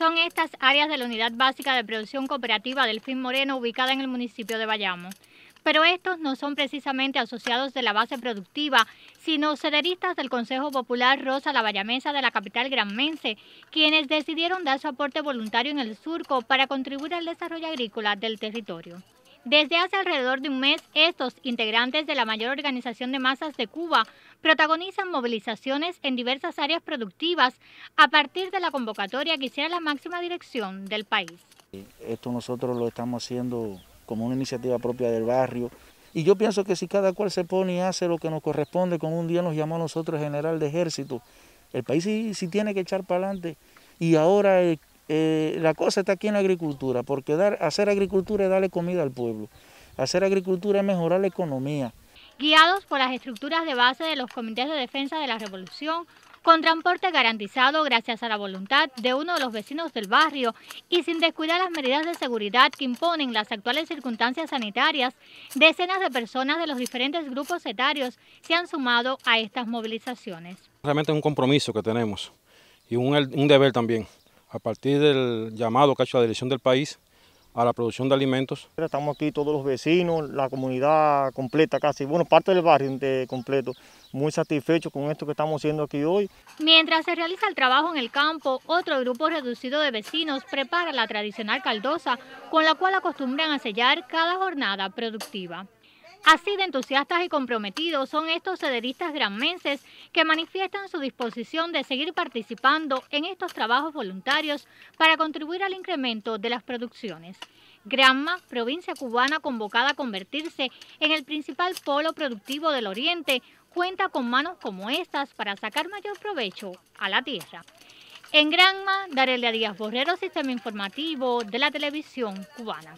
Son estas áreas de la Unidad Básica de Producción Cooperativa del fin Moreno ubicada en el municipio de Bayamo. Pero estos no son precisamente asociados de la base productiva, sino sederistas del Consejo Popular Rosa La Bayamesa de la capital granmense, quienes decidieron dar su aporte voluntario en el surco para contribuir al desarrollo agrícola del territorio. Desde hace alrededor de un mes, estos integrantes de la mayor organización de masas de Cuba protagonizan movilizaciones en diversas áreas productivas a partir de la convocatoria que hiciera la máxima dirección del país. Esto nosotros lo estamos haciendo como una iniciativa propia del barrio. Y yo pienso que si cada cual se pone y hace lo que nos corresponde, como un día nos llamó a nosotros general de ejército, el país sí, tiene que echar para adelante. Y ahora el eh, eh, la cosa está aquí en la agricultura, porque hacer agricultura es darle comida al pueblo, hacer agricultura es mejorar la economía. Guiados por las estructuras de base de los comités de defensa de la revolución, con transporte garantizado gracias a la voluntad de uno de los vecinos del barrio y sin descuidar las medidas de seguridad que imponen las actuales circunstancias sanitarias, decenas de personas de los diferentes grupos etarios se han sumado a estas movilizaciones. Realmente es un compromiso que tenemos y un deber también a partir del llamado que ha hecho la dirección del país a la producción de alimentos. Estamos aquí todos los vecinos, la comunidad completa casi, bueno, parte del barrio de completo, muy satisfechos con esto que estamos haciendo aquí hoy. Mientras se realiza el trabajo en el campo, otro grupo reducido de vecinos prepara la tradicional caldosa, con la cual acostumbran a sellar cada jornada productiva. Así de entusiastas y comprometidos son estos sederistas granmenses que manifiestan su disposición de seguir participando en estos trabajos voluntarios para contribuir al incremento de las producciones. Granma, provincia cubana convocada a convertirse en el principal polo productivo del Oriente, cuenta con manos como estas para sacar mayor provecho a la tierra. En Granma, Darelia Díaz Borrero, Sistema Informativo de la Televisión Cubana.